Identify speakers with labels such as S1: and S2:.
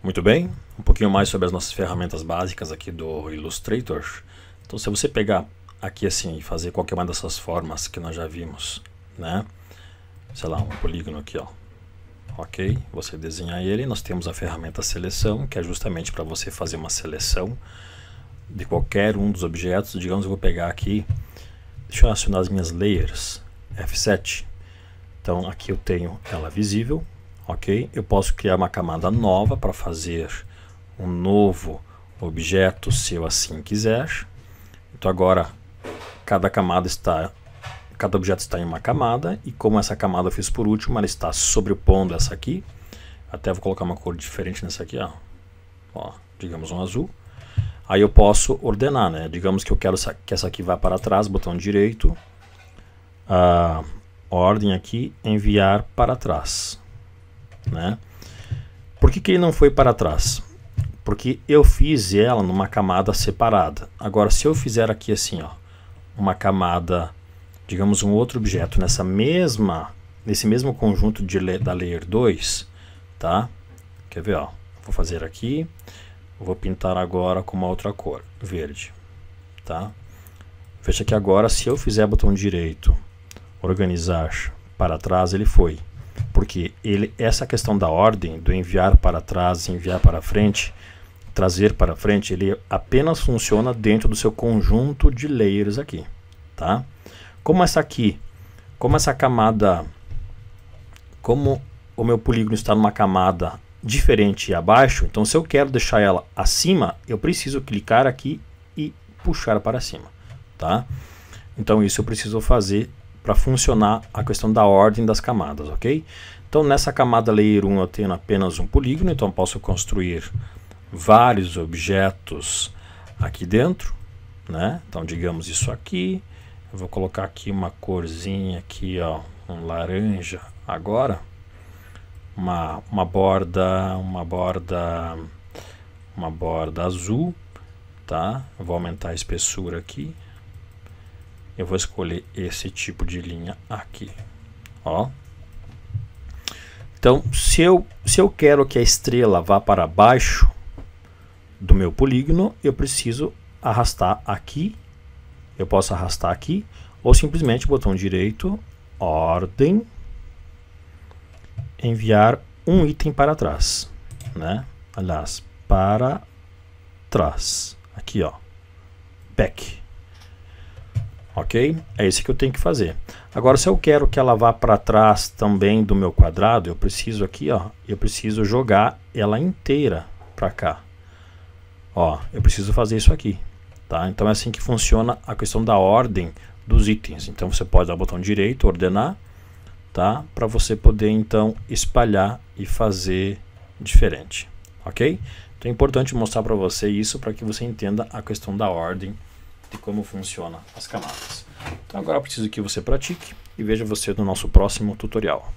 S1: Muito bem, um pouquinho mais sobre as nossas ferramentas básicas aqui do Illustrator. Então, se você pegar aqui assim e fazer qualquer uma dessas formas que nós já vimos, né? Sei lá, um polígono aqui, ó. Ok, você desenha ele. Nós temos a ferramenta seleção, que é justamente para você fazer uma seleção de qualquer um dos objetos. Digamos, eu vou pegar aqui, deixa eu acionar as minhas layers, F7. Então, aqui eu tenho ela visível, ok? Eu posso criar uma camada nova para fazer um novo objeto se eu assim quiser. Então agora cada camada está cada objeto está em uma camada e como essa camada eu fiz por último, ela está sobrepondo essa aqui. Até vou colocar uma cor diferente nessa aqui, ó. ó digamos um azul. Aí eu posso ordenar, né? Digamos que eu quero que essa aqui vá para trás, botão direito, ah, ordem aqui, enviar para trás. Né? Por que, que ele não foi para trás? Porque eu fiz ela numa camada separada. Agora, se eu fizer aqui assim, ó, uma camada, digamos um outro objeto nessa mesma, nesse mesmo conjunto de, da layer 2, tá? Quer ver, ó? Vou fazer aqui, vou pintar agora com uma outra cor, verde, tá? Veja que agora, se eu fizer botão direito, organizar para trás, ele foi porque ele, essa questão da ordem, do enviar para trás, enviar para frente, trazer para frente, ele apenas funciona dentro do seu conjunto de layers aqui, tá? Como essa aqui, como essa camada, como o meu polígono está numa camada diferente abaixo, então se eu quero deixar ela acima, eu preciso clicar aqui e puxar para cima, tá? Então isso eu preciso fazer para funcionar a questão da ordem das camadas, ok? Então nessa camada Layer 1 eu tenho apenas um polígono, então posso construir vários objetos aqui dentro, né? Então digamos isso aqui, eu vou colocar aqui uma corzinha aqui, ó, um laranja agora, uma, uma borda, uma borda, uma borda azul, tá? Eu vou aumentar a espessura aqui, eu vou escolher esse tipo de linha aqui, ó. Então, se eu, se eu quero que a estrela vá para baixo do meu polígono, eu preciso arrastar aqui, eu posso arrastar aqui, ou simplesmente botão direito, ordem, enviar um item para trás, né? Aliás, para trás, aqui ó, back ok? É isso que eu tenho que fazer. Agora, se eu quero que ela vá para trás também do meu quadrado, eu preciso aqui, ó, eu preciso jogar ela inteira para cá. Ó, eu preciso fazer isso aqui, tá? Então é assim que funciona a questão da ordem dos itens. Então você pode dar o botão direito, ordenar, tá? Para você poder então espalhar e fazer diferente, ok? Então é importante mostrar para você isso para que você entenda a questão da ordem de como funciona as camadas. Então agora eu preciso que você pratique e veja você no nosso próximo tutorial.